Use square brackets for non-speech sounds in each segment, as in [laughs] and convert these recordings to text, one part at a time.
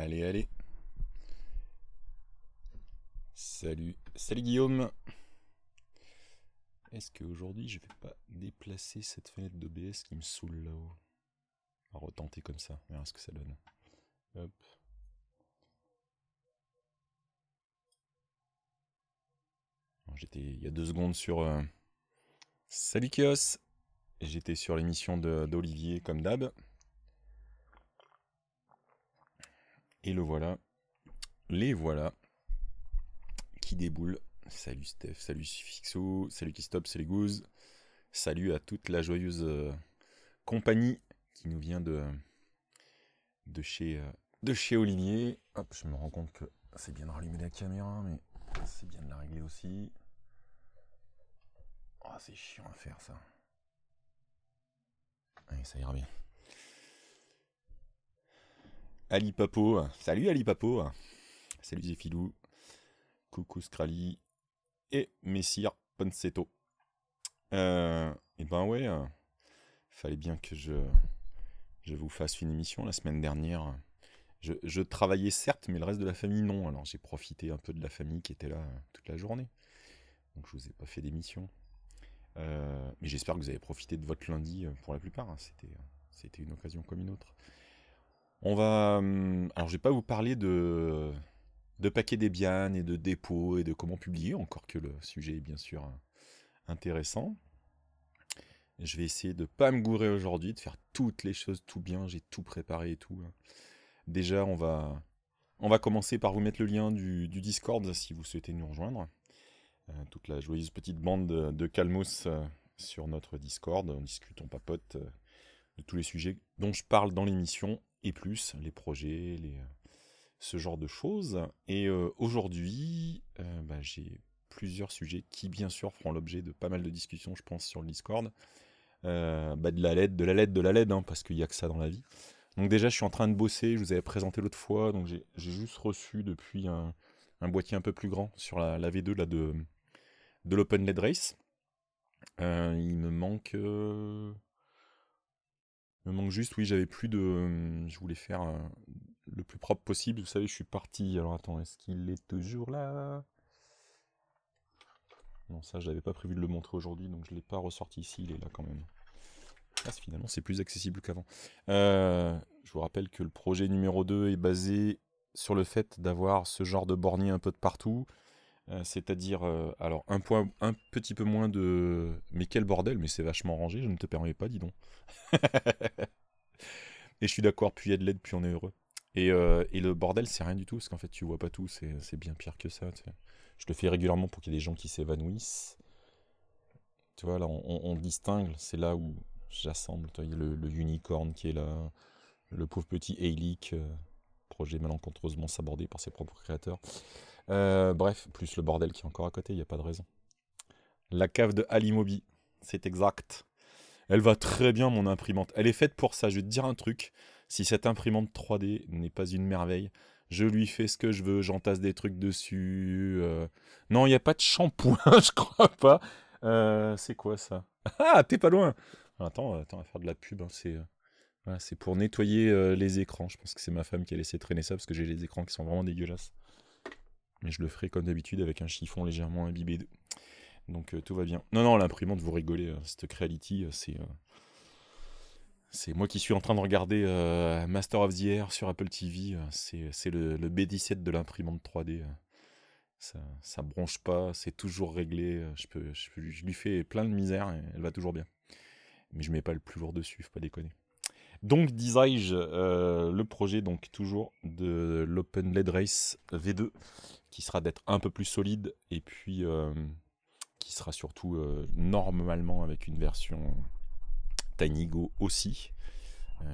Allez, allez. Salut, salut Guillaume. Est-ce qu'aujourd'hui je vais pas déplacer cette fenêtre d'OBS qui me saoule là-haut On va retenter comme ça, on verra ce que ça donne. Hop. J'étais il y a deux secondes sur. Euh, salut Kios J'étais sur l'émission d'Olivier comme d'hab. Et le voilà. Les voilà. Qui déboulent. Salut Steph, salut Fixo, salut Kistop, salut Goose. Salut à toute la joyeuse euh, compagnie qui nous vient de, de chez, euh, de chez Hop, je me rends compte que c'est bien de rallumer la caméra, mais c'est bien de la régler aussi. Oh, c'est chiant à faire ça. Allez, ça ira bien. Ali Papo. Salut Ali Papo. Salut Zéphilou. Coucou Skrali Et Messire Ponceto. Eh et ben ouais, fallait bien que je, je vous fasse une émission la semaine dernière. Je, travaillais certes, mais le reste de la famille non. Alors j'ai profité un peu de la famille qui était là euh, toute la journée. Donc je vous ai pas fait d'émission. Euh, mais j'espère que vous avez profité de votre lundi euh, pour la plupart. Hein. C'était, c'était une occasion comme une autre. On va. Hum, alors, je vais pas vous parler de, de paquets Debian et de dépôts et de comment publier, encore que le sujet est bien sûr euh, intéressant. Je vais essayer de pas me gourer aujourd'hui, de faire toutes les choses tout bien, j'ai tout préparé et tout. Hein. Déjà, on va, on va commencer par vous mettre le lien du, Discord si vous souhaitez nous rejoindre. Euh, toute la joyeuse petite bande de, de Calmos euh, sur notre Discord. On discute, on papote de tous les sujets dont je parle dans l'émission et plus, les projets, euh, ce genre de choses. Et euh, aujourd'hui, euh, bah, j'ai plusieurs sujets qui, bien sûr, feront l'objet de pas mal de discussions, je pense, sur le Discord. Bah, de la LED, de la LED, de la LED, hein, parce qu'il n'y a que ça dans la vie. Donc déjà, je suis en train de bosser, je vous avais présenté l'autre fois, donc j'ai juste reçu depuis un, boîtier un peu plus grand sur la, V2 là, de, de l'Open LED Race. il me manque me manque juste, oui, j'avais plus de. Euh, je voulais faire euh, le plus propre possible. Vous savez, je suis parti. Alors attends, est-ce qu'il est toujours là Non, ça, je n'avais pas prévu de le montrer aujourd'hui, donc je ne l'ai pas ressorti ici. Il est là quand même. Ah, finalement, c'est plus accessible qu'avant. Euh, je vous rappelle que le projet numéro 2 est basé sur le fait d'avoir ce genre de bornier un peu de partout. Euh, c'est-à-dire, euh, alors un point, un petit peu moins de. Mais quel bordel, mais c'est vachement rangé, je ne te permets pas, dis donc. [laughs] et je suis d'accord, puis il y a de l'aide, puis on est heureux. Et, euh, et le bordel, c'est rien du tout, parce qu'en fait, tu vois pas tout, c'est bien pire que ça. Je le fais régulièrement pour qu'il y ait des gens qui s'évanouissent. Tu vois, là, on, distingue, c'est là où j'assemble. Il y a le, unicorn qui est là, le pauvre petit Eilik, projet malencontreusement sabordé par ses propres créateurs. Euh, bref, plus le bordel qui est encore à côté, il n'y a pas de raison. La cave de Alimobi, c'est exact. Elle va très bien, mon imprimante. Elle est faite pour ça. Je vais te dire un truc. Si cette imprimante 3D n'est pas une merveille, je lui fais ce que je veux, j'entasse des trucs dessus. Euh. Non, il n'y a pas de shampoing, [laughs] je crois pas. Euh, c'est quoi ça Ah, t'es pas loin Attends, attends, on va faire de la pub. Hein. c'est pour nettoyer les écrans. Je pense que c'est ma femme qui a laissé traîner ça parce que j'ai les écrans qui sont vraiment dégueulasses. Mais je le ferai comme d'habitude avec un chiffon légèrement imbibé Donc euh, tout va bien. Non, non, l'imprimante, vous rigolez, euh, cette Creality, euh, c'est. c'est moi qui suis en train de regarder Master of the Air sur Apple TV. c'est le, B17 de l'imprimante 3D. Ça, ça bronche pas, c'est toujours réglé. Je, lui fais plein de misère et elle va toujours bien. Mais je mets pas le plus lourd dessus, faut pas déconner. Donc, disais-je, euh, le projet, donc toujours de l'Open Race V2, qui sera d'être un peu plus solide et puis euh, qui sera surtout euh, normalement avec une version TinyGo aussi,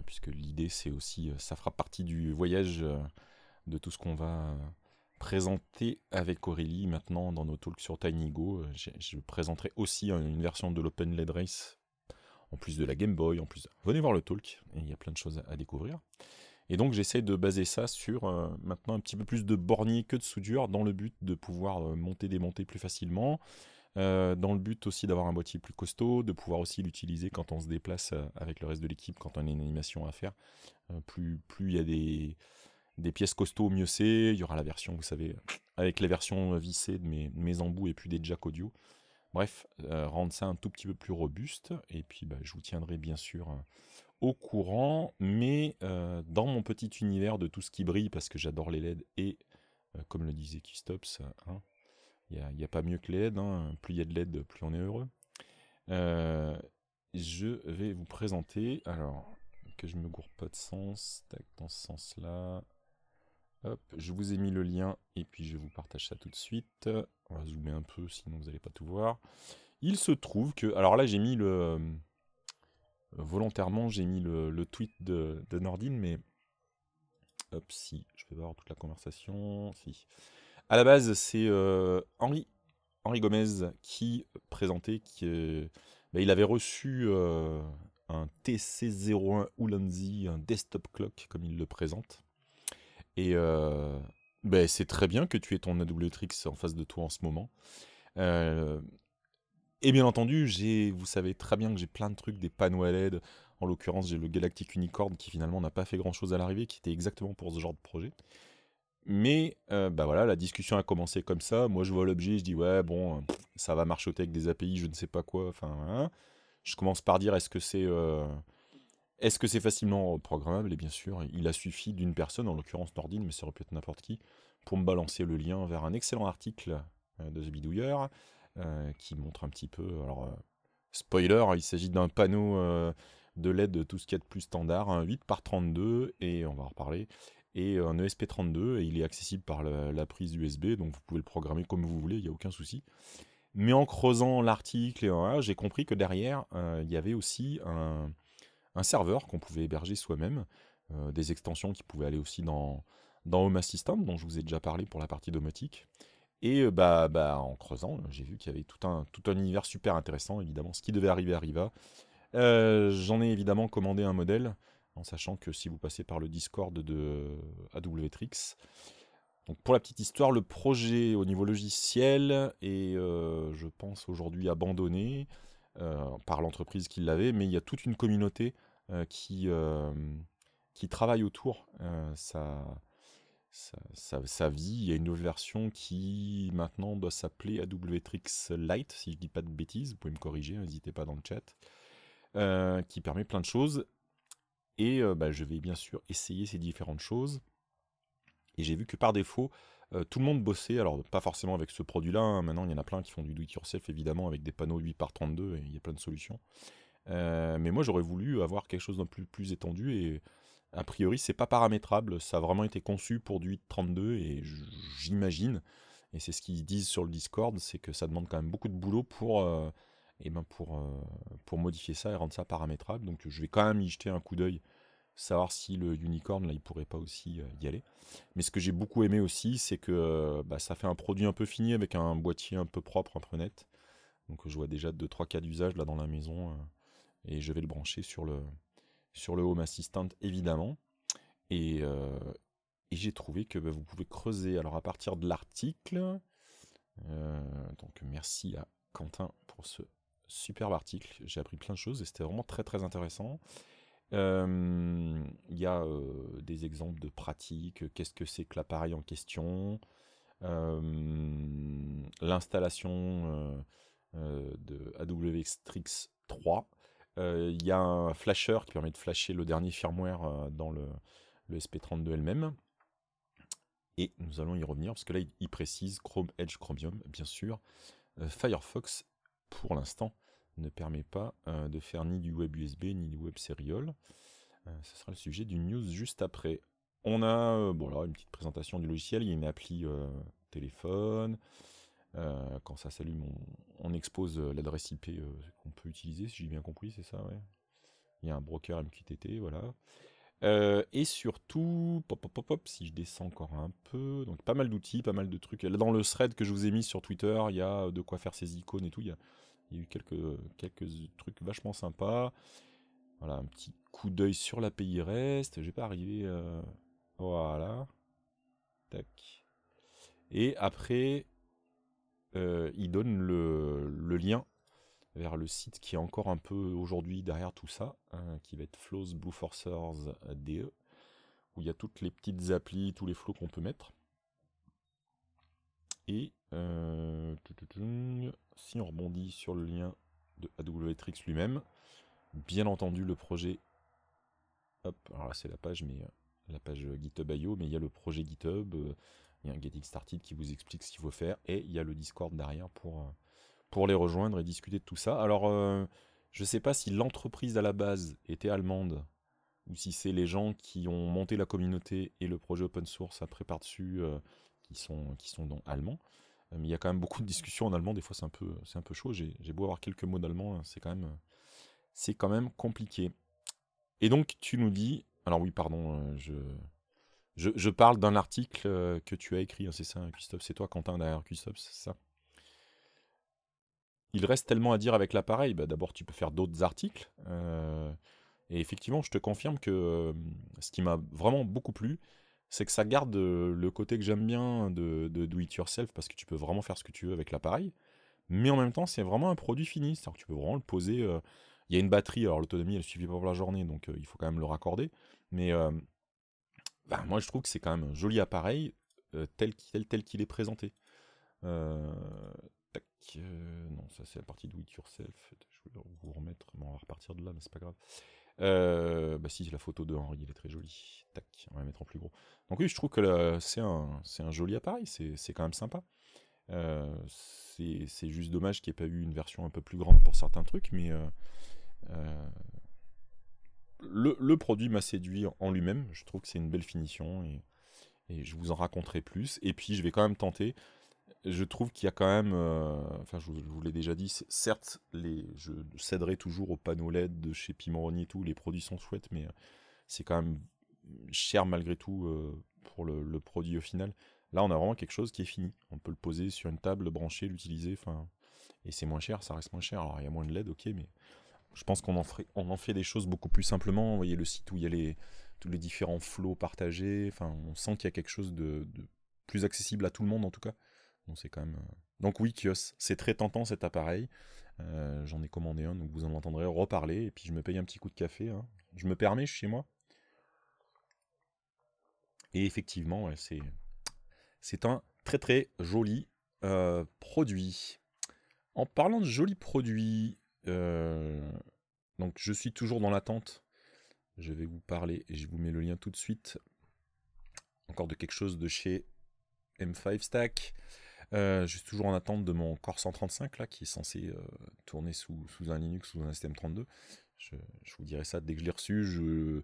puisque l'idée c'est aussi, ça fera partie du voyage de tout ce qu'on va présenter avec Aurélie maintenant dans nos talks sur TinyGo Je présenterai aussi hein, une version de l'Open Race en plus de la Game Boy, en plus. Venez voir le talk, il y a plein de choses à, découvrir. Et donc j'essaie de baser ça sur euh, maintenant un petit peu plus de bornier que de soudure, dans le but de pouvoir euh, monter démonter plus facilement, euh, dans le but aussi d'avoir un boîtier plus costaud, de pouvoir aussi l'utiliser quand on se déplace avec le reste de l'équipe, quand on a une animation à faire. plus plus il y a des des pièces costauds, mieux c'est. Il y aura la version, vous savez, avec la version vissée de mes, mes embouts et puis des jacks audio. Bref, euh, rendre ça un tout petit peu plus robuste. Et puis, bah, je vous tiendrai bien sûr euh, au courant. Mais euh, dans mon petit univers de tout ce qui brille, parce que j'adore les LED et, comme le disait Keystops, hein, il n'y a, pas mieux que les LED. Hein. plus il y a de LED, plus on est heureux. je vais vous présenter. Alors, que je me gourre pas de sens. Tac, dans ce sens-là. Hop, je vous ai mis le lien et puis je vous partage ça tout de suite. On va zoomer un peu, sinon vous n'allez pas tout voir. Il se trouve que... Alors là, j'ai mis le... Euh, volontairement, j'ai mis le, tweet de, de, Nordine, mais... Hop, si, je vais voir toute la conversation. Si. À la base, c'est euh, Henri, Henri Gomez qui présentait qu'il bah, il avait reçu euh, un TC01 Ulanzi, un desktop clock, comme il le présente. Et ben, c'est très bien que tu aies ton AWTrix en face de toi en ce moment. Euh, et bien entendu, j'ai, vous savez très bien que j'ai plein de trucs, des panneaux à LED. En l'occurrence, j'ai le Galactic Unicorn qui finalement n'a pas fait grand-chose à l'arrivée, qui était exactement pour ce genre de projet. Mais euh, bah voilà, la discussion a commencé comme ça. Moi, je vois l'objet, je dis ouais, bon, ça va marcher avec des API, je ne sais pas quoi. Enfin, hein. je commence par dire est-ce que c'est euh, est-ce que c'est facilement programmable Et bien sûr, il a suffi d'une personne, en l'occurrence Nordine, mais ça aurait pu être n'importe qui, pour me balancer le lien vers un excellent article euh, de The Bidouilleur, euh, qui montre un petit peu... Alors, euh, spoiler, hein, il s'agit d'un panneau de LED de tout ce qu'il y a de plus standard, un 8 par 32, et on va en reparler, et un ESP32, et il est accessible par la, la prise USB, donc vous pouvez le programmer comme vous voulez, il n'y a aucun souci. Mais en creusant l'article, ah, j'ai compris que derrière, il y avait aussi un un serveur qu'on pouvait héberger soi-même, euh, des extensions qui pouvaient aller aussi dans, Home Assistant, dont je vous ai déjà parlé pour la partie domotique. Et euh, bah, bah, en creusant, j'ai vu qu'il y avait tout un, tout un univers super intéressant, évidemment. Ce qui devait arriver arriva. Euh, j'en ai évidemment commandé un modèle, en sachant que si vous passez par le Discord de AWTrix, donc pour la petite histoire, le projet au niveau logiciel est, je pense, aujourd'hui abandonné. Euh, par l'entreprise qui l'avait, mais il y a toute une communauté euh, qui, euh, qui travaille autour sa, sa, vie. Il y a une nouvelle version qui maintenant doit s'appeler AWTrix Lite, si je ne dis pas de bêtises, vous pouvez me corriger, n'hésitez pas dans le chat, qui permet plein de choses. Et bah, je vais bien sûr essayer ces différentes choses. Et j'ai vu que par défaut, euh, tout le monde bossait, alors pas forcément avec ce produit-là, hein. maintenant il y en a plein qui font du do-it-yourself évidemment avec des panneaux 8 par 32 et il y a plein de solutions. Euh, mais moi j'aurais voulu avoir quelque chose d'un plus, plus étendu et a priori c'est pas paramétrable, ça a vraiment été conçu pour du 8x32 et j'imagine, et c'est ce qu'ils disent sur le Discord, c'est que ça demande quand même beaucoup de boulot pour, euh, ben pour, pour modifier ça et rendre ça paramétrable, donc je vais quand même y jeter un coup d'œil savoir si le unicorn là il pourrait pas aussi euh, y aller. Mais ce que j'ai beaucoup aimé aussi, c'est que euh, bah, ça fait un produit un peu fini avec un boîtier un peu propre, un peu net. Donc je vois déjà 2-3 cas d'usage là dans la maison euh, et je vais le brancher sur le, sur le Home Assistant évidemment. Et, j'ai trouvé que bah, vous pouvez creuser. Alors à partir de l'article, donc merci à Quentin pour ce superbe article. J'ai appris plein de choses et c'était vraiment très très intéressant. Il y a des exemples de pratiques, qu'est-ce que c'est que l'appareil en question, l'installation de AWS Trix 3. Il y a un flasher qui permet de flasher le dernier firmware dans le, le SP32 elle-même. Et nous allons y revenir parce que là, il précise Chrome Edge Chromium, bien sûr, Firefox pour l'instant ne permet pas euh, de faire ni du web USB ni du web serial. Euh, ce sera le sujet d'une news juste après. On a euh, bon, une petite présentation du logiciel, il y a une appli téléphone. quand ça s'allume, on, on, expose l'adresse IP qu'on peut utiliser, si j'ai bien compris, c'est ça, Il y a un broker MQTT, voilà. et surtout, pop, pop, pop, pop, si je descends encore un peu, donc pas mal d'outils, pas mal de trucs. Là, dans le thread que je vous ai mis sur Twitter, il y a de quoi faire ces icônes et tout. Il y quelques, quelques trucs vachement sympas. Voilà, un petit coup d'œil sur la pays reste. J'ai pas arrivé. Euh, voilà. Tac. Et après, euh, il donne le, lien vers le site qui est encore un peu aujourd'hui derrière tout ça, hein, qui va être Flows Blue DE, où il y a toutes les petites applis, tous les flots qu'on peut mettre. Et euh, si on rebondit sur le lien de AWTrix lui-même, bien entendu le projet, hop, alors c'est la page, mais euh, la page GitHub mais il y a le projet GitHub, euh, il y a un Getting Started qui vous explique ce qu'il faut faire, et il y a le Discord derrière pour, pour les rejoindre et discuter de tout ça. Alors, je sais pas si l'entreprise à la base était allemande, ou si c'est les gens qui ont monté la communauté et le projet open source après par-dessus, qui, sont, qui sont donc allemands. Euh, mais il y a quand même beaucoup de discussions en allemand. Des fois, c'est un peu, c'est un peu chaud. J'ai, beau avoir quelques mots d'allemand, hein, c'est quand même, c'est quand même compliqué. Et donc, tu nous dis, alors oui, pardon, euh, je, je, parle d'un article euh, que tu as écrit, hein, c'est ça, Christophe, c'est toi, Quentin, derrière Christophe, c'est ça. Il reste tellement à dire avec l'appareil. Bah, d'abord, tu peux faire d'autres articles. et effectivement, je te confirme que ce qui m'a vraiment beaucoup plu, c'est que ça garde euh, le côté que j'aime bien de, do it yourself parce que tu peux vraiment faire ce que tu veux avec l'appareil. Mais en même temps, c'est vraiment un produit fini. C'est-à-dire que tu peux vraiment le poser. Euh, il y a une batterie, alors l'autonomie, elle suffit pas pour la journée, donc euh, il faut quand même le raccorder. Mais bah, moi, je trouve que c'est quand même un joli appareil tel, tel, tel qu'il est présenté. non, ça c'est la partie do it yourself. Je vais vous remettre, on va repartir de là, mais c'est pas grave. Euh, bah si, la photo de Henri, il est très joli Tac, on va la mettre en plus gros. Donc oui, je trouve que c'est un, un, joli appareil, c'est quand même sympa. Euh, c'est juste dommage qu'il n'y ait pas eu une version un peu plus grande pour certains trucs, mais euh, euh, le, le, produit m'a séduit en lui-même. Je trouve que c'est une belle finition et, et, je vous en raconterai plus. Et puis je vais quand même tenter je trouve qu'il y a quand même, euh, enfin je, vous, l'ai déjà dit, certes les, je céderai toujours aux panneaux LED de chez Pimoroni et tout, les produits sont chouettes, mais euh, c'est quand même cher malgré tout euh, pour le, produit au final. Là on a vraiment quelque chose qui est fini, on peut le poser sur une table, le brancher, l'utiliser, enfin et c'est moins cher, ça reste moins cher. Alors il y a moins de LED, ok, mais je pense qu'on en, on en fait des choses beaucoup plus simplement. Vous voyez le site où il y a les, tous les différents flots partagés, enfin on sent qu'il y a quelque chose de plus accessible à tout le monde en tout cas. Euh, donc oui, Kios, c'est très tentant cet appareil. Euh, j'en ai commandé un, donc vous en entendrez reparler. Et puis je me paye un petit coup de café. Hein. Je me permets, je suis chez moi. Et effectivement, c'est un très très joli euh, produit. En parlant de joli produit, donc je suis toujours dans l'attente. Je vais vous parler et je vous mets le lien tout de suite. Encore de quelque chose de chez M5 Stack. Euh, je suis toujours en attente de mon Core 135 là, qui est censé euh, tourner sous, un Linux, ou un STM32. Je, vous dirai ça dès que je l'ai reçu.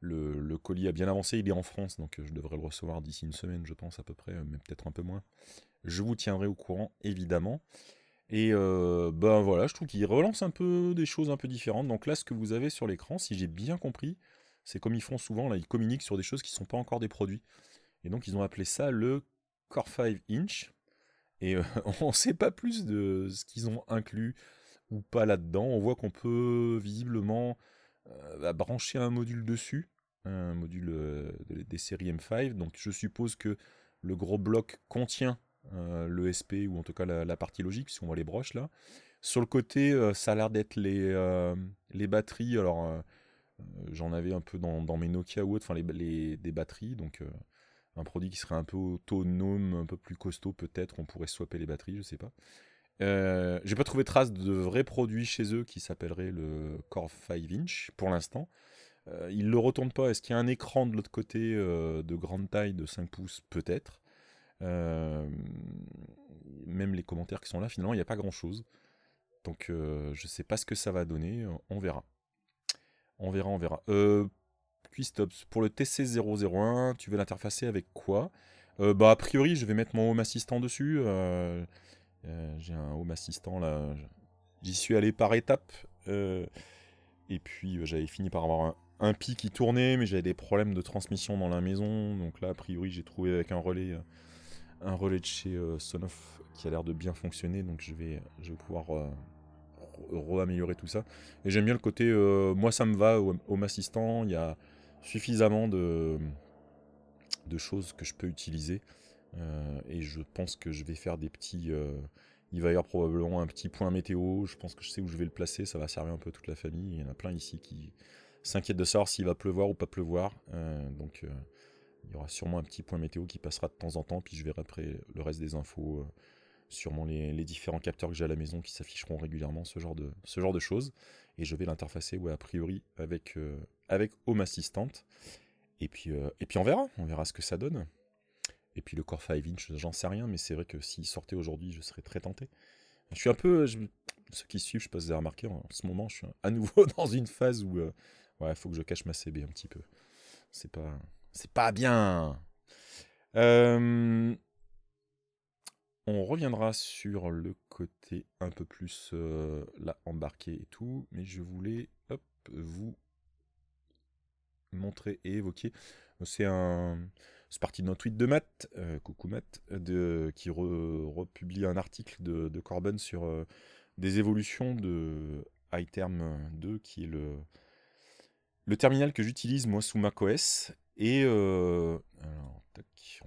le, colis a bien avancé, il est en France, donc euh, je devrais le recevoir d'ici une semaine, je pense à peu près, mais peut-être un peu moins. Je vous tiendrai au courant, évidemment. Et ben voilà, je trouve qu'il relance un peu des choses un peu différentes. Donc là, ce que vous avez sur l'écran, si j'ai bien compris, c'est comme ils font souvent, là, ils communiquent sur des choses qui ne sont pas encore des produits. Et donc ils ont appelé ça le Core 5 Inch. Et euh, [laughs] on ne sait pas plus de ce qu'ils ont inclus ou pas là-dedans. On voit qu'on peut visiblement euh, bah, brancher un module dessus, un module euh, des séries M5. Donc je suppose que le gros bloc contient le SP ou en tout cas la, partie logique, si on voit les broches là. Sur le côté, ça a l'air d'être les, les batteries. Alors j'en avais un peu dans, mes Nokia ou autre, enfin les, des batteries, donc un produit qui serait un peu autonome, un peu plus costaud peut-être, on pourrait swapper les batteries, je ne sais pas. Je euh, j'ai pas trouvé trace de vrai produit chez eux qui s'appellerait le Core 5 inch pour l'instant. Euh, ils le retournent pas. Est-ce qu'il y a un écran de l'autre côté euh, de grande taille de 5 pouces Peut-être. Euh, même les commentaires qui sont là, finalement, il n'y a pas grand chose. Donc je ne sais pas ce que ça va donner. On verra. On verra, on verra. Quistops. Pour le TC001, tu veux l'interfacer avec quoi euh, Bah, a priori, je vais mettre mon Home Assistant dessus. Euh, euh, j'ai un Home Assistant là. J'y suis allé par étapes. et puis, bah, j'avais fini par avoir un, pi qui tournait, mais j'avais des problèmes de transmission dans la maison. Donc là, a priori, j'ai trouvé avec un relais, un relais de chez Sonoff qui a l'air de bien fonctionner. Donc je vais, je vais pouvoir re-améliorer tout ça. Et j'aime bien le côté, moi ça me va, Home Assistant. Il y a suffisamment de, de choses que je peux utiliser. Euh, et je pense que je vais faire des petits. Euh, il va y avoir probablement un petit point météo. Je pense que je sais où je vais le placer. Ça va servir un peu toute la famille. Il y en a plein ici qui s'inquiètent de savoir s'il va pleuvoir ou pas pleuvoir. Euh, donc il y aura sûrement un petit point météo qui passera de temps en temps. Puis je verrai après le reste des infos. sûrement les, les, différents capteurs que j'ai à la maison qui s'afficheront régulièrement. Ce genre de, ce genre de choses et je vais l'interfacer ou a priori avec, euh, avec Home Assistant. Et puis, euh, et puis on verra, on verra ce que ça donne. Et puis le Core 5 Inch, j'en sais rien, mais c'est vrai que s'il sortait aujourd'hui, je serais très tenté. Je suis un peu, ceux qui suivent, je ne sais pas si vous avez remarqué, en ce moment, je suis à nouveau [laughs] dans une phase où euh, il faut que je cache ma CB un petit peu. C'est pas, c'est pas bien. Euh, reviendra sur le côté un peu plus euh, là embarqué et tout, mais je voulais vous montrer et évoquer. C'est un, parti d'un tweet de Matt, euh, coucou Matt, de, qui republie un article de, Corben sur euh, des évolutions de iTerm 2, qui est le, le terminal que j'utilise moi sous macOS et euh, on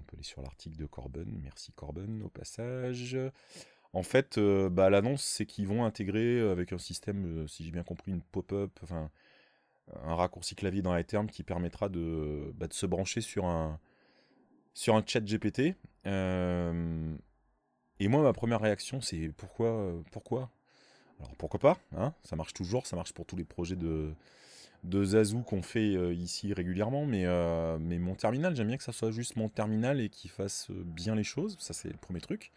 peut aller sur l'article de Corben. Merci Corben au passage. En fait, euh, bah, l'annonce, c'est qu'ils vont intégrer euh, avec un système, si j'ai bien compris, une pop-up, enfin, un raccourci clavier dans termes qui permettra bah, de, se brancher sur un, sur un chat GPT. et moi, ma première réaction, c'est pourquoi, pourquoi Alors pourquoi pas hein Ça marche toujours, ça marche pour tous les projets de, de Zazoo qu'on fait euh, ici régulièrement, mais, euh, mais mon terminal, j'aime bien que ça soit juste mon terminal et qu'il fasse euh, bien les choses. Ça, c'est le premier truc.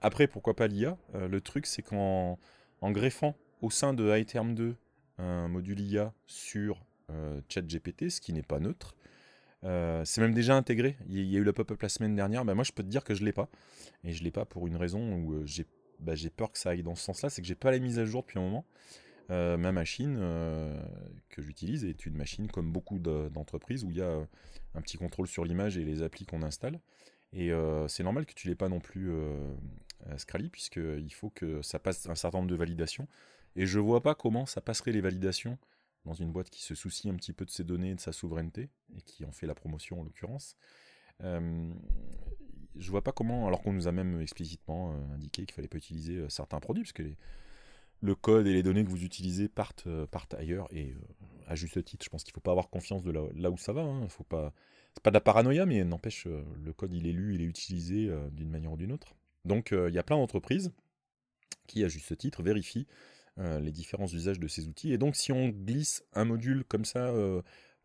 Après, pourquoi pas l'IA Le truc, c'est qu'en greffant au sein de iTerm 2 un module IA sur ChatGPT, ce qui n'est pas neutre, c'est même déjà intégré. Il y a eu le pop-up la semaine dernière. mais ben, moi, je peux te dire que je l'ai pas. Et je l'ai pas pour une raison où bah, j'ai peur que ça aille dans ce sens-là. C'est que j'ai pas la mise à jour depuis un moment. Euh, ma machine euh, que j'utilise est une machine comme beaucoup d'entreprises où il y a euh, un petit contrôle sur l'image et les applis qu'on installe. Et c'est normal que tu l'aies pas non plus à Scrally, puisqu'il faut que ça passe un certain nombre de validations. Et je vois pas comment ça passerait les validations dans une boîte qui se soucie un petit peu de ses données et de sa souveraineté, et qui en fait la promotion en l'occurrence. je je vois pas comment, alors qu'on nous a même explicitement indiqué qu'il fallait pas utiliser certains produits, parce que les, le code et les données que vous utilisez partent, euh, ailleurs. Et euh, à juste titre, je pense qu'il ne faut pas avoir confiance de là, où ça va. Hein. Faut pas... C'est pas de la paranoïa, mais n'empêche, euh, le code, il est lu, il est utilisé d'une manière ou d'une autre. Donc il y a plein d'entreprises qui, à juste titre, vérifient les différents usages de ces outils. Et donc si on glisse un module comme ça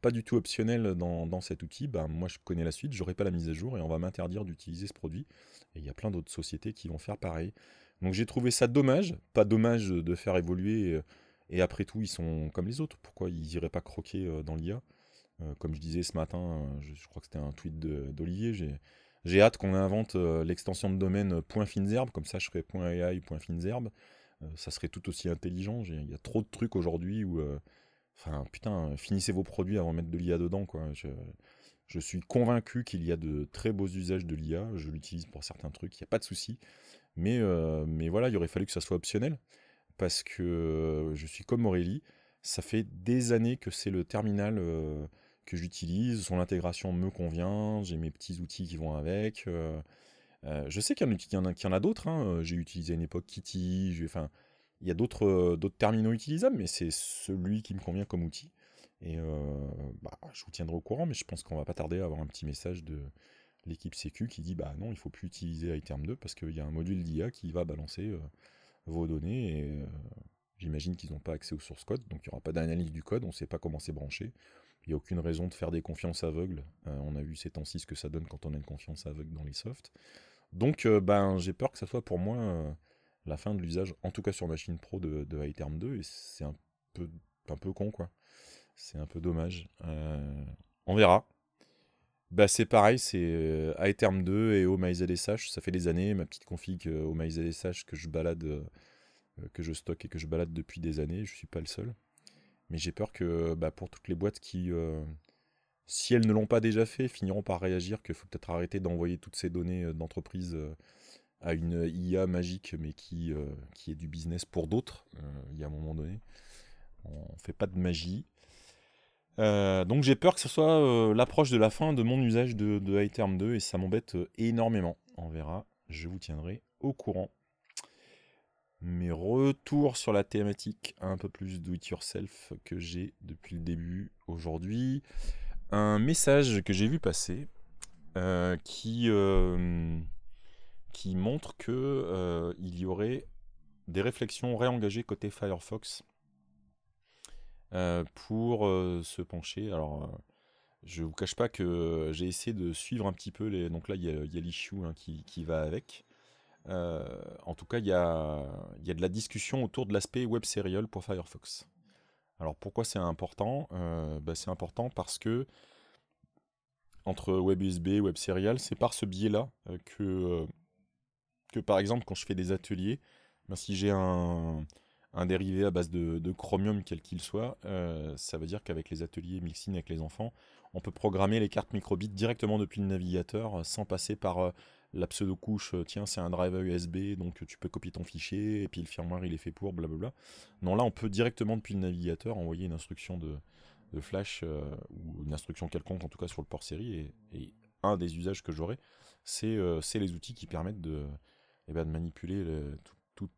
pas du tout optionnel dans, cet outil, bah, moi je connais la suite, n'aurai pas la mise à jour et on va m'interdire d'utiliser ce produit. Et il y a plein d'autres sociétés qui vont faire pareil. Donc j'ai trouvé ça dommage, pas dommage de faire évoluer, euh, et après tout ils sont comme les autres, pourquoi ils n'iraient pas croquer euh, dans l'IA euh, Comme je disais ce matin, je, crois que c'était un tweet d'Olivier, j'ai hâte qu'on invente l'extension de domaine .finzerbe, comme ça je serais .ai, ça serait tout aussi intelligent, il y a trop de trucs aujourd'hui où... Enfin putain, finissez vos produits avant de mettre de l'IA dedans quoi. Je suis convaincu qu'il y a de très beaux usages de l'IA. Je l'utilise pour certains trucs, il n'y a pas de souci. Euh, mais, voilà, il aurait fallu que ça soit optionnel. Parce que euh, je suis comme Aurélie. Ça fait des années que c'est le terminal euh, que j'utilise. Son intégration me convient. J'ai mes petits outils qui vont avec. je sais qu'il y, en a d'autres. J'ai utilisé à une époque Kitty. Enfin, il y a d'autres terminaux utilisables, mais c'est celui qui me convient comme outil. Et euh, bah, je vous tiendrai au courant, mais je pense qu'on va pas tarder à avoir un petit message de l'équipe Sécu qui dit bah non, il faut plus utiliser iTerm 2 parce qu'il y a un module d'IA qui va balancer euh, vos données et euh, j'imagine qu'ils n'ont pas accès aux source code, donc il n'y aura pas d'analyse du code, on ne sait pas comment c'est branché. Il n'y a aucune raison de faire des confiances aveugles. on a vu ces temps-ci ce que ça donne quand on a une confiance aveugle dans les softs. Donc ben, j'ai peur que ça soit pour moi la fin de l'usage, en tout cas sur machine pro de, de iTerm 2, et c'est un peu, un peu con quoi. C'est un peu dommage. Euh, on verra. Bah, c'est pareil, c'est euh, iTerm 2 et au LSH. Ça fait des années, ma petite config au euh, LSH que je balade, que je stocke et que je balade depuis des années. Je ne suis pas le seul. Mais j'ai peur que bah, pour toutes les boîtes qui, si elles ne l'ont pas déjà fait, finiront par réagir qu'il faut peut-être arrêter d'envoyer toutes ces données d'entreprise à une IA magique, mais qui, qui est du business pour d'autres. il y a un moment donné, on ne fait pas de magie. Euh, donc j'ai peur que ce soit euh, l'approche de la fin de mon usage de, de High 2 et ça m'embête euh, énormément. On verra, je vous tiendrai au courant. Mais retour sur la thématique un peu plus do it yourself que j'ai depuis le début aujourd'hui. Un message que j'ai vu passer qui, qui montre qu'il il y aurait des réflexions réengagées côté Firefox euh, pour euh, se pencher. Alors, euh, je vous cache pas que j'ai essayé de suivre un petit peu les. Donc là, il y a, l'issue hein, qui, qui, va avec. en tout cas, il y a, y a, de la discussion autour de l'aspect web serial pour Firefox. Alors pourquoi c'est important bah, C'est important parce que entre USB et Web Serial, c'est par ce biais-là que, que par exemple quand je fais des ateliers, ben, si j'ai un, un dérivé à base de, Chromium, quel qu'il soit, euh, ça veut dire qu'avec les ateliers mixing avec les enfants, on peut programmer les cartes microbit directement depuis le navigateur euh, sans passer par euh, la pseudo-couche, tiens, c'est un driver USB, donc tu peux copier ton fichier, et puis le firmware il est fait pour, blablabla. Non, là, on peut directement depuis le navigateur envoyer une instruction de, flash ou une instruction quelconque, en tout cas sur le port série, et, un des usages que j'aurai, c'est les outils qui permettent de, eh ben, de manipuler le, tout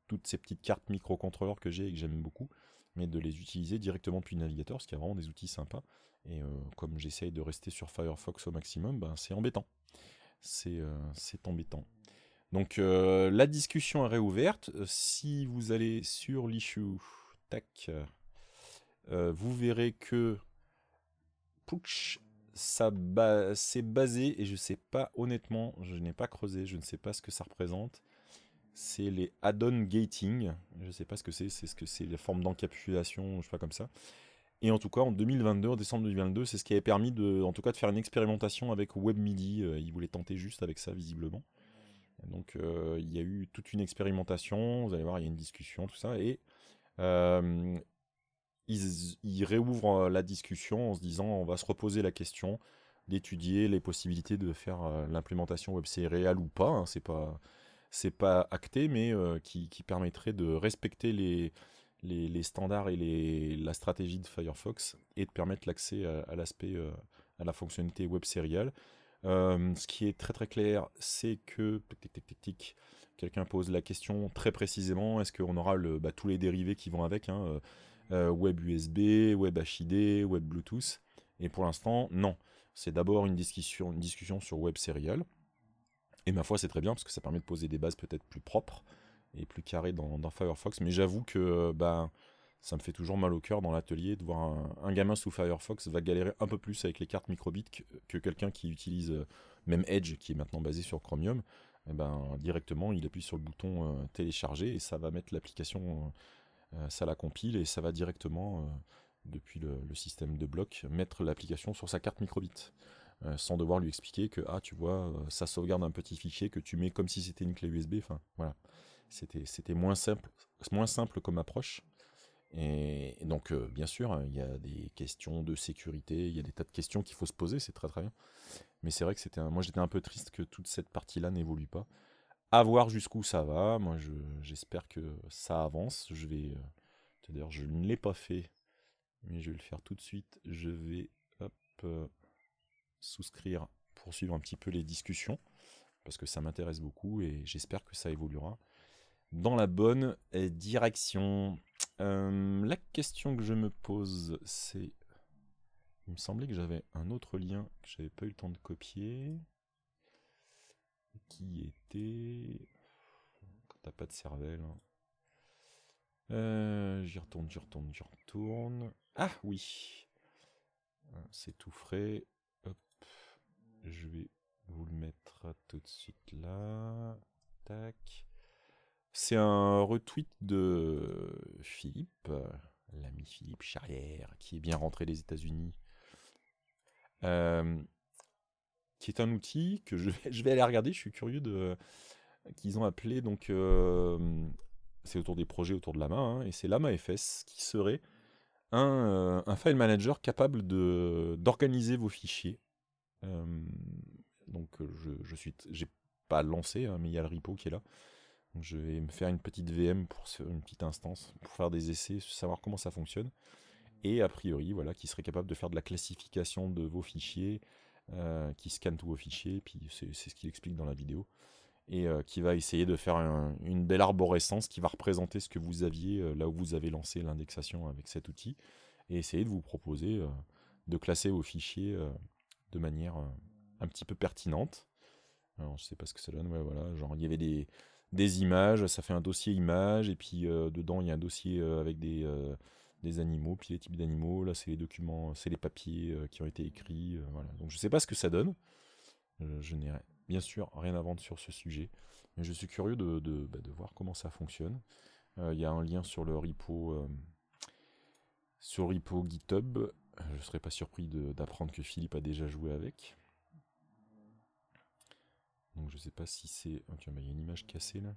toutes ces petites cartes microcontrôleurs que j'ai et que j'aime beaucoup, mais de les utiliser directement depuis le navigateur, ce qui est vraiment des outils sympas. Et euh, comme j'essaye de rester sur Firefox au maximum, ben, c'est embêtant. C'est euh, embêtant. Donc euh, la discussion est réouverte. Si vous allez sur l'issue, tac, vous verrez que Pouch ça c'est basé et je sais pas honnêtement, je n'ai pas creusé, je ne sais pas ce que ça représente c'est les add-on gating. Je ne sais pas ce que c'est, c'est ce que c'est la forme d'encapsulation, je ne sais pas comme ça. Et en tout cas, en 2022, en décembre 2022, c'est ce qui avait permis de, en tout cas, de faire une expérimentation avec WebMidi. Euh, ils voulaient tenter juste avec ça, visiblement. Donc, euh, il y a eu toute une expérimentation. Vous allez voir, il y a une discussion, tout ça. Et euh, ils, réouvrent la discussion en se disant, on va se reposer la question d'étudier les possibilités de faire l'implémentation web réel ou pas. Hein. c'est pas c'est pas acté, mais euh, qui, permettrait de respecter les, standards et la stratégie de Firefox et de permettre l'accès à, l'aspect, euh, à la fonctionnalité web serial. Euh, ce qui est très très clair, c'est que quelqu'un pose la question très précisément est-ce qu'on aura bah, tous les dérivés qui vont avec hein, Web USB, Web HID, Web Bluetooth Et pour l'instant, non. C'est d'abord une discussion, une discussion sur Web Serial et ma foi, c'est très bien parce que ça permet de poser des bases peut-être plus propres et plus carrées dans, Firefox. Mais j'avoue que euh, bah, ça me fait toujours mal au cœur dans l'atelier de voir un, gamin sous Firefox va galérer un peu plus avec les cartes microbit que, que quelqu'un qui utilise euh, même Edge, qui est maintenant basé sur Chromium. Et eh ben, directement, il appuie sur le bouton euh, télécharger et ça va mettre l'application, ça la compile et ça va directement, depuis le, le, système de bloc, mettre l'application sur sa carte microbit. Euh, sans devoir lui expliquer que ah tu vois euh, ça sauvegarde un petit fichier que tu mets comme si c'était une clé USB. Enfin voilà, c'était c'était moins simple moins simple comme approche. Et, donc euh, bien sûr hein, il y a des questions de sécurité, il y a des tas de questions qu'il faut se poser, c'est très très bien. Mais c'est vrai que c'était moi j'étais un peu triste que toute cette partie là n'évolue pas. À voir jusqu'où ça va. Moi j'espère que ça avance. Je vais d'ailleurs je ne l'ai pas fait, mais je vais le faire tout de suite. Je vais hop souscrire pour un petit peu les discussions, parce que ça m'intéresse beaucoup et j'espère que ça évoluera dans la bonne direction. Euh, la question que je me pose, c'est... Il me semblait que j'avais un autre lien que j'avais pas eu le temps de copier, qui était... Quand t'as pas de cervelle... Hein. Euh, j'y retourne, j'y retourne, j'y retourne. Ah oui euh, C'est tout frais je vais vous le mettre tout de suite là. Tac. C'est un retweet de Philippe, l'ami Philippe Charrière, qui est bien rentré des États-Unis. Euh, qui est un outil que [laughs] je vais, aller regarder, je suis curieux de qu'ils ont appelé donc euh, c'est autour des projets autour de Lama main. Hein, et c'est l'AMAFS qui serait un, euh, un file manager capable d'organiser vos fichiers euh, donc euh, je, suis, j'ai pas lancé, hein, mais il y a le repo qui est là. je vais me faire une petite VM pour une petite instance pour faire des essais, savoir comment ça fonctionne. Et a priori, voilà, qui serait capable de faire de la classification de vos fichiers, euh, qui scanne tous vos fichiers, puis c'est ce qu'il explique dans la vidéo, et qui va essayer de faire une belle arborescence qui va représenter ce que vous aviez là où vous avez lancé l'indexation avec cet outil, et essayer de vous proposer de classer vos fichiers de manière euh, un petit peu pertinente. Alors, je sais pas ce que ça donne, ouais, voilà. Genre, il y avait des, des images, ça fait un dossier images, et puis euh, dedans, il y a un dossier euh, avec des, des animaux, puis les types d'animaux. Là, c'est les documents, c'est les papiers qui ont été écrits. voilà. Donc, je sais pas ce que ça donne. je n'ai bien sûr rien à vendre sur ce sujet, mais je suis curieux de, bah, voir comment ça fonctionne. Il y a un lien sur le repo, sur repo GitHub euh, je ne serais pas surpris d'apprendre que Philippe a déjà joué avec. Donc je sais pas si c'est... Oh, tiens, bah, il y a une image cassée là.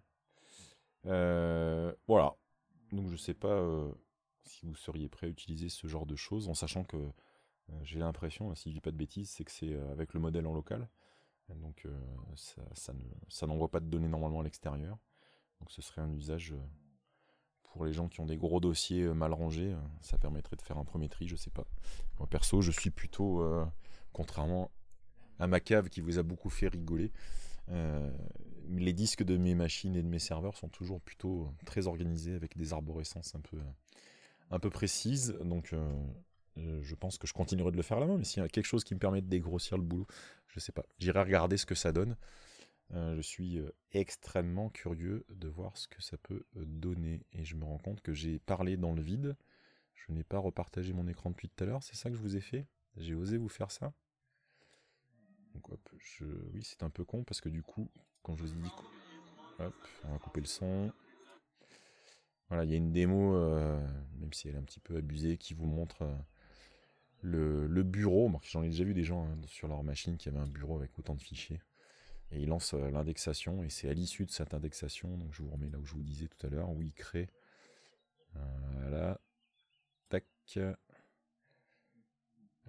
Euh, voilà. Donc je sais pas euh, si vous seriez prêt à utiliser ce genre de choses, en sachant que j'ai l'impression, si je ne dis pas de bêtises, c'est que c'est avec le modèle en local. Donc ça, n'envoie pas de données normalement à l'extérieur. Donc ce serait un usage pour les gens qui ont des gros dossiers euh, mal rangés, euh, ça permettrait de faire un premier tri, je sais pas. Moi perso, je suis plutôt, euh, contrairement à ma cave qui vous a beaucoup fait rigoler, les disques de mes machines et de mes serveurs sont toujours plutôt très organisés avec des arborescences un peu, un peu précises. Donc je pense que je continuerai de le faire là-bas. mais s'il y a quelque chose qui me permet de dégrossir le boulot, je sais pas. J'irai regarder ce que ça donne. Euh, je suis euh, extrêmement curieux de voir ce que ça peut euh, donner. Et je me rends compte que j'ai parlé dans le vide. Je n'ai pas repartagé mon écran depuis tout à l'heure. C'est ça que je vous ai fait J'ai osé vous faire ça je... oui, c'est un peu con parce que du coup, quand je vous ai dit... Hop, on va couper le son. Voilà, il y a une démo, même si elle est un petit peu abusée, qui vous montre le, bureau. J'en ai déjà vu des gens hein, sur leur machine qui avaient un bureau avec autant de fichiers et il lance euh, l'indexation, et c'est à l'issue de cette indexation, donc je vous remets là où je vous disais tout à l'heure, où il crée, voilà, tac, on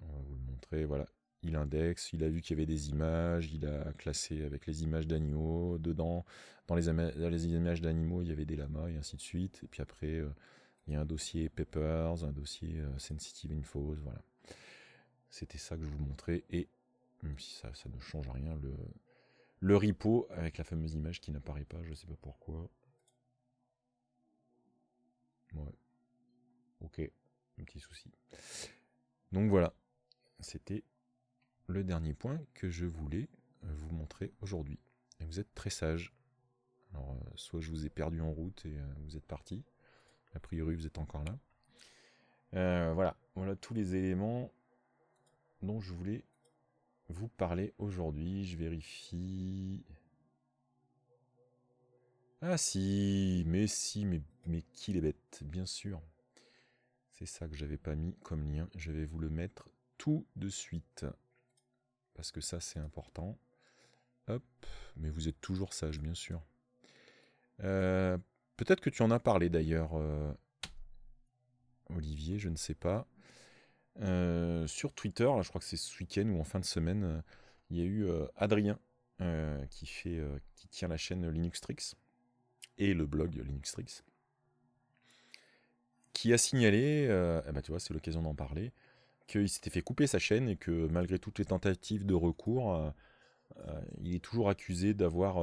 va vous le montrer, voilà, il indexe, il a vu qu'il y avait des images, il a classé avec les images d'animaux, dedans, dans les, images d'animaux, il y avait des lamas, et ainsi de suite, et puis après, euh, il y a un dossier Papers, un dossier euh, Sensitive Infos, voilà. C'était ça que je vous montrais, et même si ça ne change rien, le, le repo avec la fameuse image qui n'apparaît pas, je ne sais pas pourquoi. Ouais. Ok, un petit souci. Donc voilà, c'était le dernier point que je voulais euh, vous montrer aujourd'hui. Et vous êtes très sage. Alors, euh, soit je vous ai perdu en route et euh, vous êtes parti. A priori, vous êtes encore là. voilà, voilà tous les éléments dont je voulais vous parlez aujourd'hui. Je vérifie. Ah si, mais si, mais, qui les bêtes bien sûr. C'est ça que j'avais pas mis comme lien. Je vais vous le mettre tout de suite. Parce que ça, c'est important. Hop, mais vous êtes toujours sage, bien sûr. Euh, peut-être que tu en as parlé d'ailleurs, euh, Olivier, je ne sais pas. Euh, sur Twitter, je crois que c'est ce week-end ou en fin de semaine, euh, il y a eu euh, Adrien qui, fait, qui tient la chaîne Linux Tricks et le blog Linux Tricks, qui a signalé, eh ben, tu vois, c'est l'occasion d'en parler, qu'il s'était fait couper sa chaîne et que malgré toutes les tentatives de recours, il est toujours accusé d'avoir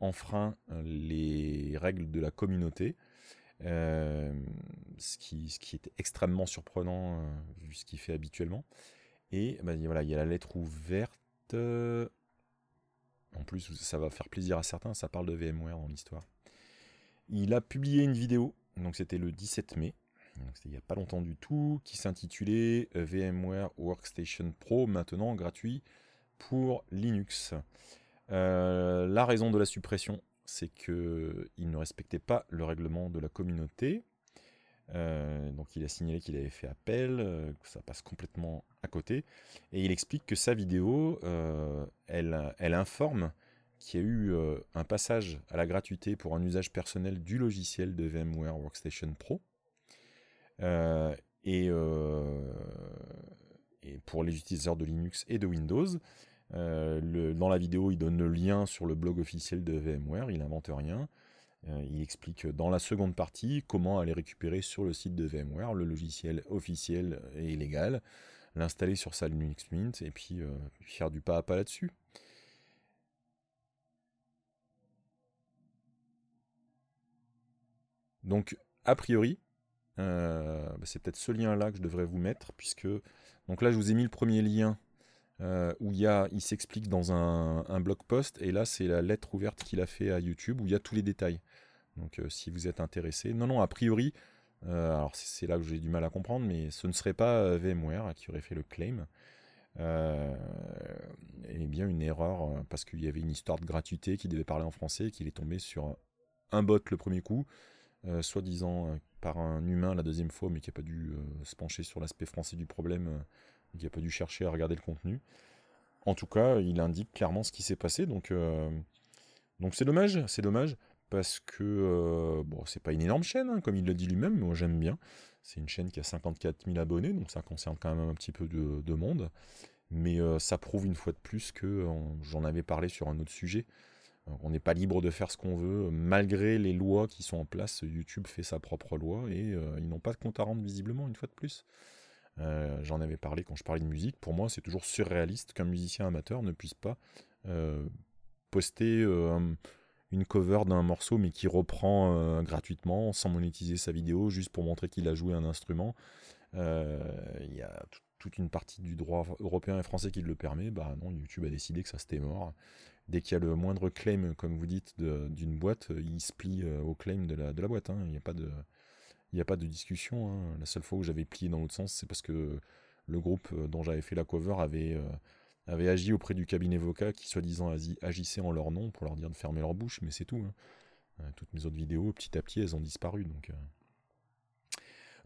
enfreint les règles de la communauté euh, ce, qui, ce qui était extrêmement surprenant euh, vu ce qu'il fait habituellement. Et bah, voilà, il y a la lettre ouverte. Euh, en plus, ça va faire plaisir à certains, ça parle de VMware dans l'histoire. Il a publié une vidéo, donc c'était le 17 mai, il n'y a pas longtemps du tout, qui s'intitulait VMware Workstation Pro, maintenant gratuit pour Linux. la raison de la suppression, c'est qu'il ne respectait pas le règlement de la communauté. Euh, donc il a signalé qu'il avait fait appel, euh, que ça passe complètement à côté. Et il explique que sa vidéo, euh, elle, informe qu'il y a eu un passage à la gratuité pour un usage personnel du logiciel de VMware Workstation Pro. Et, et, pour les utilisateurs de Linux et de Windows. Euh, le, dans la vidéo, il donne le lien sur le blog officiel de VMware, il n'invente rien. Euh, il explique dans la seconde partie comment aller récupérer sur le site de VMware le logiciel officiel et légal, l'installer sur sa Linux Mint et puis euh, faire du pas à pas là-dessus. Donc, a priori, bah, c'est peut-être ce lien-là que je devrais vous mettre, puisque donc là, je vous ai mis le premier lien euh, où il, s'explique dans un, blog post, et là c'est la lettre ouverte qu'il a fait à YouTube, où il y a tous les détails. Donc euh, si vous êtes intéressé, non, non, a priori, euh, alors c'est là que j'ai du mal à comprendre, mais ce ne serait pas VMware hein, qui aurait fait le claim. et eh bien une erreur, parce qu'il y avait une histoire de gratuité qui devait parler en français, et qu'il est tombé sur un bot le premier coup, soi-disant par un humain la deuxième fois, mais qui n'a pas dû se pencher sur l'aspect français du problème il a pas dû chercher à regarder le contenu. En tout cas, il indique clairement ce qui s'est passé, donc euh, donc c'est dommage, c'est dommage parce que ce euh, bon, c'est pas une énorme chaîne, hein, comme il le dit lui-même, mais moi j'aime bien. C'est une chaîne qui a 54 000 abonnés, donc ça concerne quand même un petit peu de, monde. Mais euh, ça prouve une fois de plus que j'en avais parlé sur un autre sujet. On n'est pas libre de faire ce qu'on veut, malgré les lois qui sont en place. YouTube fait sa propre loi et ils n'ont pas de compte à rendre visiblement une fois de plus. Euh, j'en avais parlé quand je parlais de musique. Pour moi, c'est toujours surréaliste qu'un musicien amateur ne puisse pas euh, poster euh, une cover d'un morceau, mais qui reprend gratuitement, sans monétiser sa vidéo, juste pour montrer qu'il a joué un instrument. Il y a toute une partie du droit européen et français qui le permet. Bah non, YouTube a décidé que ça c'était mort. Dès qu'il y a le moindre claim, comme vous dites, d'une boîte, il se plie au claim de la, de la boîte. Hein. Il n'y a pas de il n'y a pas de discussion. Hein. La seule fois où j'avais plié dans l'autre sens, c'est parce que le groupe euh, dont j'avais fait la cover avait, euh, avait agi auprès du cabinet voca qui, soi-disant, agissait en leur nom pour leur dire de fermer leur bouche, mais c'est tout. Hein. Euh, toutes mes autres vidéos, petit à petit, elles ont disparu. Donc,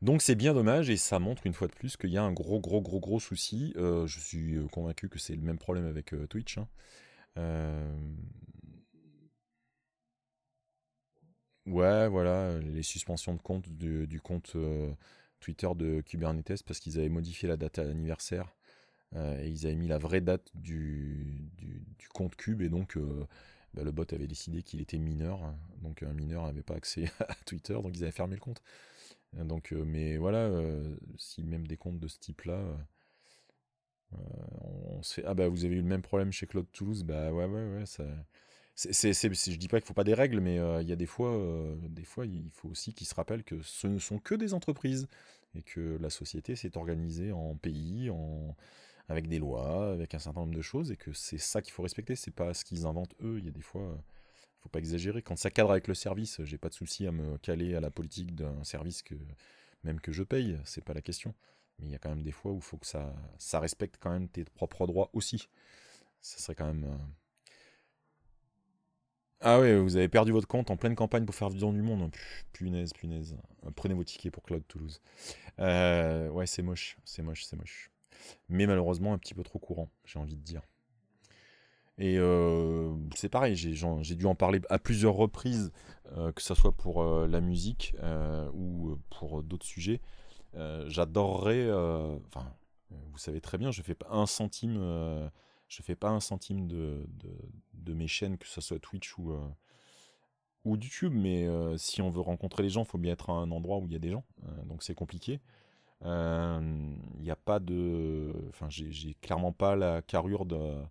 donc c'est bien dommage et ça montre une fois de plus qu'il y a un gros, gros, gros, gros souci. je suis convaincu que c'est le même problème avec Twitch. Hein. Ouais, voilà, les suspensions de compte du, compte euh, Twitter de Kubernetes parce qu'ils avaient modifié la date à l'anniversaire. Euh, et ils avaient mis la vraie date du, du, compte Cube et donc euh, bah, le bot avait décidé qu'il était mineur, hein. donc un mineur n'avait pas accès [laughs] à Twitter, donc ils avaient fermé le compte. Donc, mais voilà, si même des comptes de ce type-là, on, se fait ah bah vous avez eu le même problème chez Claude Toulouse, bah ouais ouais ouais ça c'est, je dis pas qu'il faut pas des règles, mais il y a des fois, des fois, il faut aussi qu'ils se rappellent que ce ne sont que des entreprises et que la société s'est organisée en pays, en avec des lois, avec un certain nombre de choses et que c'est ça qu'il faut respecter. C'est pas ce qu'ils inventent eux. Il y a des fois, faut pas exagérer. Quand ça cadre avec le service, j'ai pas de souci à me caler à la politique d'un service que même que je paye. C'est pas la question. Mais il y a quand même des fois où il faut que ça, ça respecte quand même tes propres droits aussi. Ça serait quand même ah ouais, vous avez perdu votre compte en pleine campagne pour faire Vision du Monde. Punaise, punaise. Prenez vos tickets pour Claude Toulouse. Euh, ouais, c'est moche, c'est moche, c'est moche. Mais malheureusement, un petit peu trop courant, j'ai envie de dire. Et euh, c'est pareil, j'ai dû en parler à plusieurs reprises, euh, que ce soit pour la musique ou pour d'autres sujets. J'adorerais, enfin, vous savez très bien, je fais pas un centime je fais pas un centime de, mes chaînes, que ce soit Twitch ou, euh, YouTube, mais euh, si on veut rencontrer les gens, il faut bien être à un endroit où il y a des gens, euh, donc c'est compliqué. Il n'y a pas de. Enfin, j'ai clairement pas la carrure de,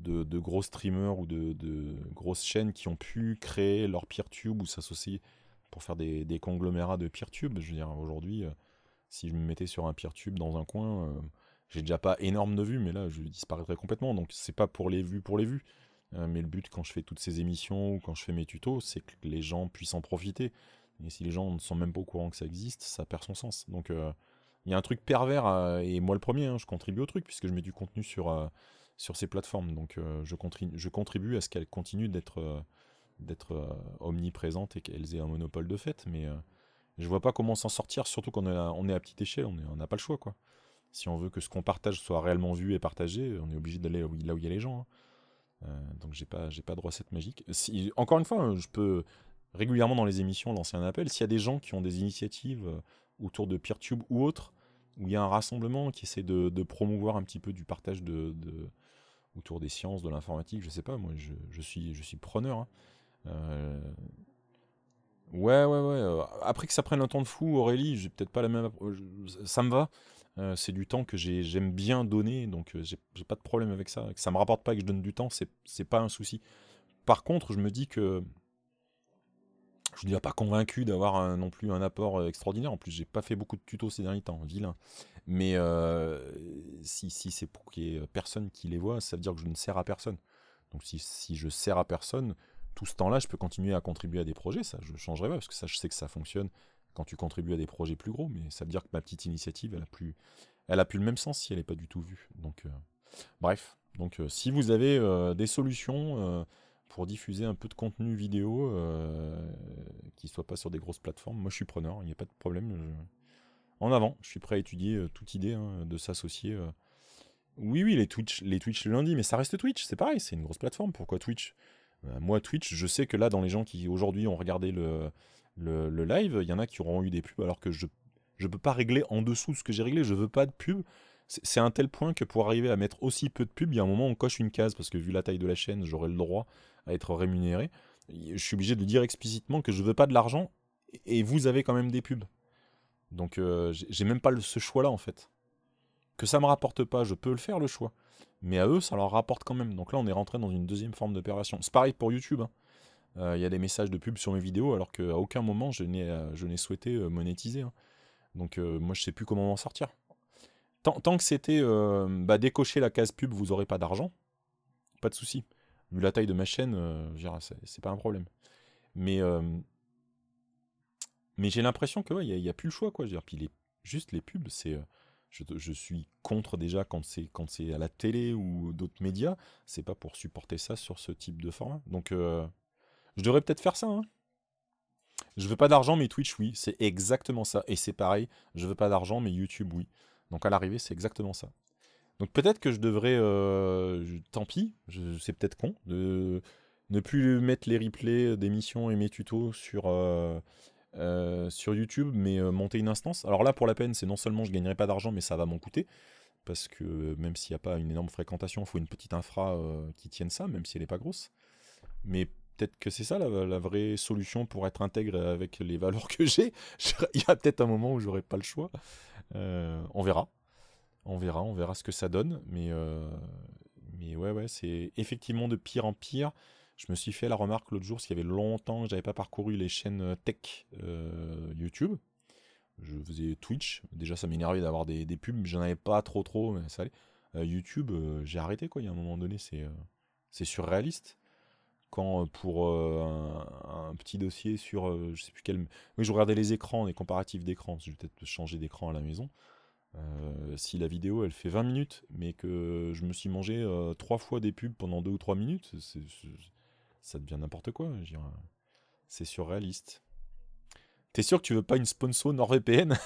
de, gros streamers ou de, grosses chaînes qui ont pu créer leur PeerTube ou s'associer pour faire des, des conglomérats de PeerTube. Je veux dire, aujourd'hui si je me mettais sur un tube dans un coin, j'ai déjà pas énorme de vues, mais là, je disparaîtrai complètement. Donc, c'est pas pour les vues, pour les vues. Euh, mais le but, quand je fais toutes ces émissions ou quand je fais mes tutos, c'est que les gens puissent en profiter. Et si les gens ne sont même pas au courant que ça existe, ça perd son sens. Donc, euh, il y a un truc pervers, euh, et moi le premier, hein, je contribue au truc, puisque je mets du contenu sur, sur ces plateformes. Donc, je, contribue, je contribue à ce qu'elles continuent d'être d'être omniprésentes et qu'elles aient un monopole de fait. Mais je vois pas comment s'en sortir, surtout qu'on on est à petite échelle, on n'a pas le choix, quoi si on veut que ce qu'on partage soit réellement vu et partagé, on est obligé d'aller là où il y a les gens. Hein. Euh, donc j'ai pas, j'ai pas droit à cette magique. encore une fois, hein, je peux régulièrement dans les émissions lancer un appel. S'il y a des gens qui ont des initiatives euh, autour de PeerTube ou autre, où il y a un rassemblement qui essaie de, promouvoir un petit peu du partage de, autour des sciences, de l'informatique, je sais pas, moi je, suis, je suis preneur. Hein. Euh, ouais, ouais, ouais. Après que ça prenne un temps de fou, Aurélie, j'ai peut-être pas la même. Ça me va. Euh, c'est du temps que j'aime bien donner, donc euh, j'ai pas de problème avec ça. Que ça me rapporte pas que je donne du temps, c'est pas un souci. Par contre, je me dis que je ne suis pas convaincu d'avoir non plus un apport euh, extraordinaire. En plus, j'ai pas fait beaucoup de tutos ces derniers temps, vilain. Mais si, c'est pour qu'il ait personne qui les voit, ça veut dire que je ne sers à personne. Donc si, je sers à personne, tout ce temps-là, je peux continuer à contribuer à des projets, ça, je changerai pas, parce que je sais que ça fonctionne quand tu contribues à des projets plus gros, mais ça veut dire que ma petite initiative, elle a plus, elle a plus le même sens si elle n'est pas du tout vue. Donc, euh, bref. Donc, euh, si vous avez euh, des solutions pour diffuser un peu de contenu vidéo qui ne soit pas sur des grosses plateformes, moi je suis preneur, il n'y a pas de problème. En avant, je suis prêt à étudier toute idée hein, de s'associer. Oui, oui, les Twitch, les Twitch le lundi, mais ça reste Twitch, c'est pareil, c'est une grosse plateforme. Pourquoi Twitch bah, moi, Twitch, je sais que là, dans les gens qui aujourd'hui ont regardé le, le, live, il y en a qui auront eu des pubs alors que je ne peux pas régler en dessous de ce que j'ai réglé, je veux pas de pub. C'est un tel point que pour arriver à mettre aussi peu de pubs, il y a un moment on coche une case parce que vu la taille de la chaîne, j'aurai le droit à être rémunéré. Je suis obligé de dire explicitement que je veux pas de l'argent et vous avez quand même des pubs. Donc euh, j'ai même pas ce choix-là en fait. Que ça me rapporte pas, je peux le faire le choix. Mais à eux, ça leur rapporte quand même. Donc là, on est rentré dans une deuxième forme d'opération C'est pareil pour YouTube. Hein. Euh, il y a des messages de pub sur mes vidéos alors qu'à aucun moment je n'ai euh, souhaité euh, monétiser. Hein. Donc moi je sais plus comment m'en sortir. Tant, tant que c'était bah, décocher la case pub, vous aurez pas d'argent. Pas de souci. Vu la taille de ma chaîne, c'est pas un problème. Mais mais j'ai l'impression que il n'y a, plus le choix quoi. Je dire, puis les, juste les pubs, c'est, je, je, suis contre déjà quand c'est quand c'est à la télé ou d'autres médias. C'est pas pour supporter ça sur ce type de format. Donc je devrais peut-être faire ça. Hein. Je veux pas d'argent, mais Twitch, oui. C'est exactement ça. Et c'est pareil. Je veux pas d'argent, mais YouTube, oui. Donc à l'arrivée, c'est exactement ça. Donc peut-être que je devrais. Euh, tant pis, c'est peut-être con. De ne plus mettre les replays d'émissions et mes tutos sur. Euh, euh, sur YouTube, mais monter une instance. Alors là, pour la peine, c'est non seulement je gagnerai pas d'argent, mais ça va m'en coûter parce que même s'il n'y a pas une énorme fréquentation, il faut une petite infra qui tienne ça, même si elle n'est pas grosse. Mais peut-être que c'est ça la, vraie solution pour être intègre avec les valeurs que j'ai. Il y a peut-être un moment où j'aurai pas le choix. Euh, on verra. On verra, on verra ce que ça donne. Mais, euh, mais ouais, ouais, c'est effectivement de pire en pire. Je me suis fait la remarque l'autre jour, qu'il y avait longtemps que je n'avais pas parcouru les chaînes euh, tech YouTube. Je faisais Twitch. Déjà, ça m'énervait d'avoir des, des, pubs. J'en avais pas trop, trop, mais ça YouTube, j'ai arrêté, quoi. Il y a un moment donné, c'est surréaliste quand euh, pour euh, un, petit dossier sur, euh, je sais plus quel, oui, je regardais les écrans, les comparatifs d'écran, je vais peut-être changer d'écran à la maison. si la vidéo elle fait 20 minutes, mais que je me suis mangé trois fois des pubs pendant deux ou trois minutes, ça devient n'importe quoi. C'est surréaliste. T'es sûr que tu veux pas une sponsor NordVPN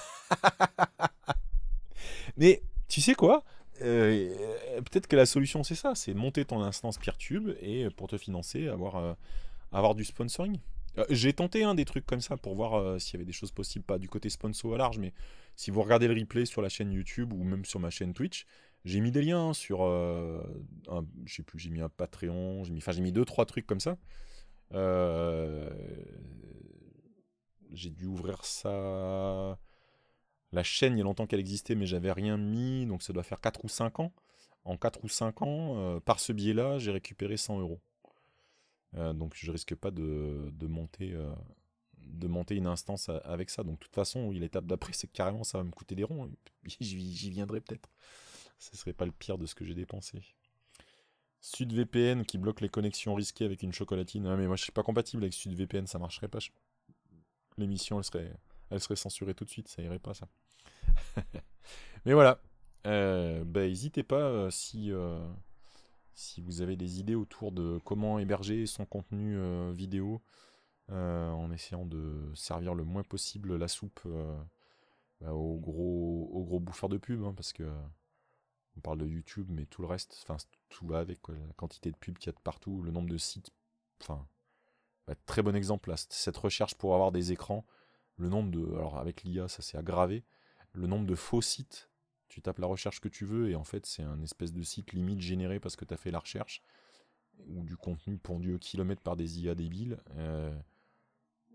[laughs] Mais tu sais quoi euh, peut-être que la solution c'est ça, c'est monter ton instance PeerTube et euh, pour te financer, avoir, euh, avoir du sponsoring. J'ai tenté un hein, des trucs comme ça pour voir s'il y avait des choses possibles, pas du côté sponsor à large, mais si vous regardez le replay sur la chaîne YouTube ou même sur ma chaîne Twitch, j'ai mis des liens hein, sur un, je sais plus, j'ai mis un Patreon, j'ai mis, enfin j'ai mis deux trois trucs comme ça. j'ai dû ouvrir ça la chaîne, il y a longtemps qu'elle existait, mais j'avais rien mis, donc ça doit faire 4 ou 5 ans. En 4 ou 5 ans, euh, par ce biais-là, j'ai récupéré 100 euros. Euh, donc je risque pas de, monter, euh, de monter une instance avec ça. Donc de toute façon, l'étape d'après, c'est carrément ça va me coûter des ronds. [laughs] J'y viendrai peut-être. Ce serait pas le pire de ce que j'ai dépensé. SudVPN qui bloque les connexions risquées avec une chocolatine. Ah, mais moi je suis pas compatible avec SudVPN, ça marcherait pas. L'émission elle serait elle serait censurée tout de suite, ça irait pas ça. [laughs] Mais voilà, euh, bah, n'hésitez pas euh, si, euh, si vous avez des idées autour de comment héberger son contenu vidéo en essayant de servir le moins possible la soupe bah, au aux, gros, aux gros bouffeurs de pub, hein, parce que on parle de YouTube, mais tout le reste, enfin tout va avec la quantité de pubs qu'il y a de partout, le nombre de sites, enfin bah, très bon exemple là, cette recherche pour avoir des écrans le nombre de. Alors avec l'IA, ça s'est aggravé. Le nombre de faux sites. Tu tapes la recherche que tu veux et en fait, c'est un espèce de site limite généré parce que tu as fait la recherche ou du contenu pondu au kilomètre par des IA débiles. Euh,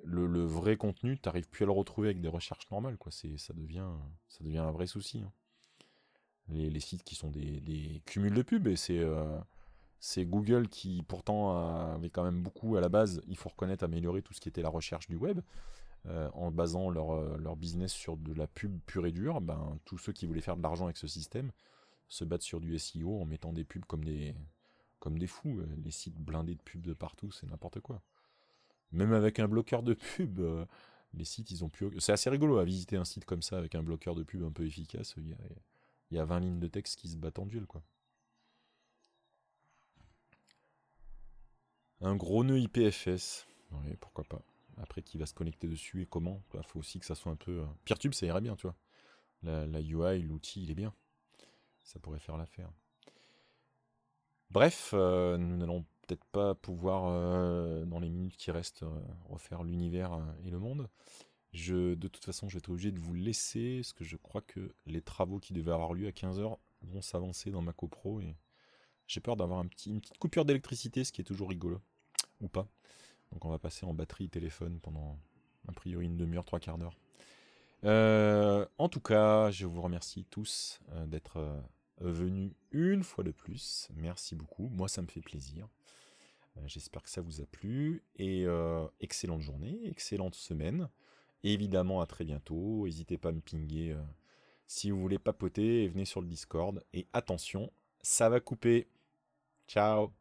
le, vrai contenu, n'arrives plus à le retrouver avec des recherches normales, quoi. ça devient, ça devient un vrai souci. Hein. Les, sites qui sont des, des cumuls de pubs et c'est, euh, c'est Google qui pourtant avait quand même beaucoup à la base. Il faut reconnaître améliorer tout ce qui était la recherche du web, euh, en basant leur, euh, leur, business sur de la pub pure et dure, ben, tous ceux qui voulaient faire de l'argent avec ce système se battent sur du SEO en mettant des pubs comme des, comme des fous. Euh, les sites blindés de pubs de partout, c'est n'importe quoi. Même avec un bloqueur de pub, les sites, ils ont plus. C'est assez rigolo à visiter un site comme ça avec un bloqueur de pub un peu efficace. Il y a, il y a 20 lignes de texte qui se battent en duel, quoi. Un gros nœud IPFS. Oui, pourquoi pas. Après, qui va se connecter dessus et comment Il bah, faut aussi que ça soit un peu... Euh, tube ça irait bien, tu vois. La, UI, l'outil, il est bien. Ça pourrait faire l'affaire. Bref, euh, nous n'allons peut-être pas pouvoir, euh, dans les minutes qui restent, refaire l'univers et le monde. Je, de toute façon, je vais être obligé de vous laisser, parce que je crois que les travaux qui devaient avoir lieu à 15h vont s'avancer dans ma copro, et j'ai peur d'avoir un petit, une petite coupure d'électricité, ce qui est toujours rigolo. Ou pas. Donc on va passer en batterie téléphone pendant a priori une demi-heure, trois quarts d'heure. Euh, en tout cas, je vous remercie tous euh, d'être euh, venus une fois de plus. Merci beaucoup. Moi, ça me fait plaisir. J'espère que ça vous a plu. Et excellente journée, excellente semaine. évidemment, à très bientôt. N'hésitez pas à me pinguer si vous voulez papoter. Venez sur le Discord. Et attention, ça va couper. Ciao